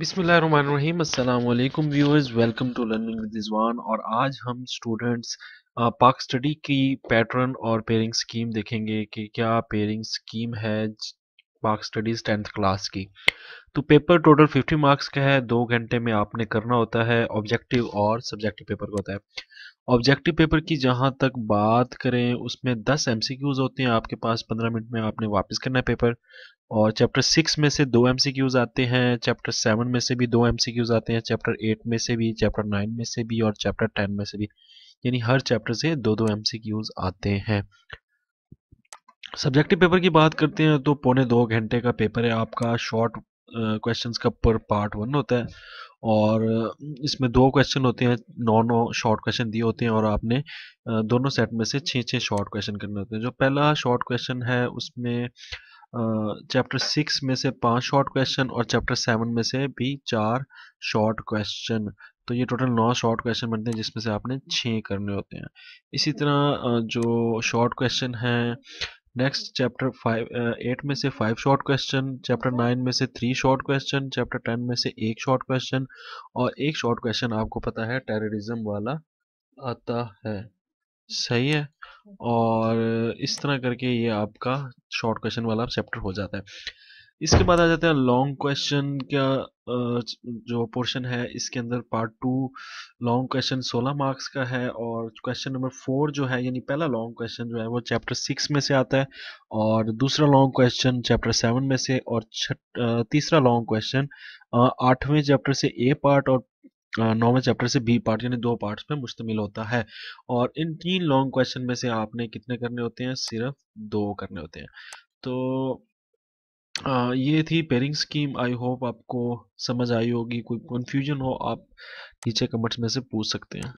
बिसमीम viewers welcome to learning with Rizwan और आज हम स्टूडेंट्स पाक स्टडी की पैटर्न और पेयरिंग स्कीम देखेंगे कि क्या पेयरिंग स्कीम है पाक स्टडीज़ टेंथ क्लास की तो पेपर टोटल 50 मार्क्स का है दो घंटे में आपने करना होता है ऑब्जेक्टिव और सब्जेक्टिव पेपर का होता है ऑब्जेक्टिव पेपर की जहाँ तक बात करें उसमें 10 एम होते हैं आपके पास 15 मिनट में आपने वापस करना है पेपर और चैप्टर सिक्स में से दो एम आते हैं चैप्टर सेवन में से भी दो एम आते हैं चैप्टर एट में से भी चैप्टर नाइन में से भी और चैप्टर टेन में से भी यानी हर चैप्टर से दो दो एम आते हैं सब्जेक्टिव पेपर की बात करते हैं तो पौने दो घंटे का पेपर है आपका शॉर्ट क्वेश्चंस का पर पार्ट वन होता है और इसमें दो क्वेश्चन होते हैं नौ नौ शॉर्ट क्वेश्चन दिए होते हैं और आपने दोनों सेट में से छः छः शॉर्ट क्वेश्चन करने होते हैं जो पहला शॉर्ट क्वेश्चन है उसमें चैप्टर सिक्स में से पांच शॉर्ट क्वेश्चन और चैप्टर सेवन में से भी चार शॉर्ट क्वेश्चन तो ये टोटल नौ शॉर्ट क्वेश्चन बनते हैं जिसमें से आपने छः करने होते हैं इसी तरह जो शॉर्ट क्वेश्चन हैं नेक्स्ट चैप्टर फाइव एट में से five short question chapter nine में से three short question chapter ten में से एक शॉर्ट क्वेश्चन और एक शॉर्ट क्वेश्चन आपको पता है टेररिज्म वाला आता है सही है और इस तरह करके ये आपका शॉर्ट क्वेश्चन वाला चैप्टर हो जाता है इसके बाद आ जाते हैं लॉन्ग क्वेश्चन का जो पोर्शन है इसके अंदर part two long question 16 marks का है और क्वेश्चन नंबर फोर जो है यानी पहला लॉन्ग क्वेश्चन जो है वो चैप्टर सिक्स में से आता है और दूसरा लॉन्ग क्वेश्चन चैप्टर सेवन में से और तीसरा लॉन्ग क्वेश्चन आठवें चैप्टर से ए पार्ट और नौवें चैप्टर से बी पार्ट यानी दो पार्ट्स में मुश्तमिल होता है और इन तीन लॉन्ग क्वेश्चन में से आपने कितने करने होते हैं सिर्फ दो करने होते हैं तो ये थी पेरिंग स्कीम आई होप आपको समझ आई होगी कोई कन्फ्यूजन हो आप नीचे कमेंट्स में से पूछ सकते हैं